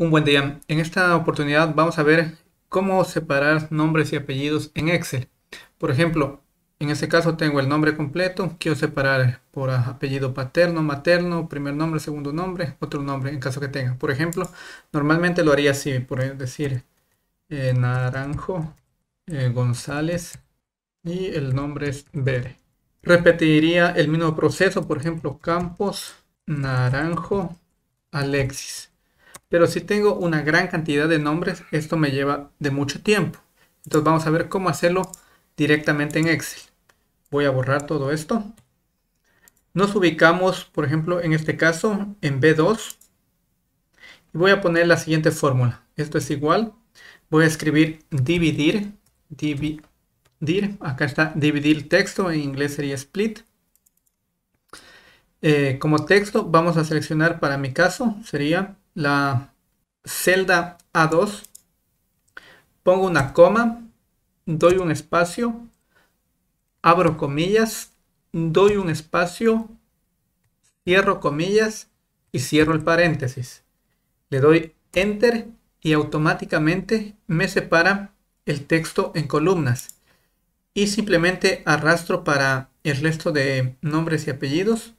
Un buen día. En esta oportunidad vamos a ver cómo separar nombres y apellidos en Excel. Por ejemplo, en este caso tengo el nombre completo, quiero separar por apellido paterno, materno, primer nombre, segundo nombre, otro nombre en caso que tenga. Por ejemplo, normalmente lo haría así, por decir eh, Naranjo eh, González y el nombre es Bere. Repetiría el mismo proceso, por ejemplo, Campos Naranjo Alexis. Pero si tengo una gran cantidad de nombres, esto me lleva de mucho tiempo. Entonces vamos a ver cómo hacerlo directamente en Excel. Voy a borrar todo esto. Nos ubicamos, por ejemplo, en este caso, en B2. Y voy a poner la siguiente fórmula. Esto es igual. Voy a escribir dividir. Dividir. Acá está dividir texto. En inglés sería split. Eh, como texto vamos a seleccionar para mi caso sería la celda A2, pongo una coma, doy un espacio, abro comillas, doy un espacio, cierro comillas y cierro el paréntesis. Le doy enter y automáticamente me separa el texto en columnas. Y simplemente arrastro para el resto de nombres y apellidos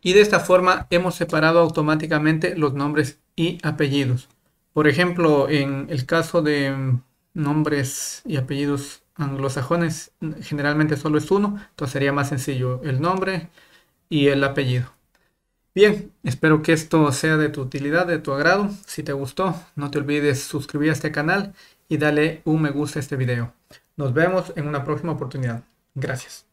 y de esta forma hemos separado automáticamente los nombres y apellidos. Por ejemplo, en el caso de nombres y apellidos anglosajones, generalmente solo es uno, entonces sería más sencillo el nombre y el apellido. Bien, espero que esto sea de tu utilidad, de tu agrado. Si te gustó, no te olvides suscribir a este canal y dale un me gusta a este video. Nos vemos en una próxima oportunidad. Gracias.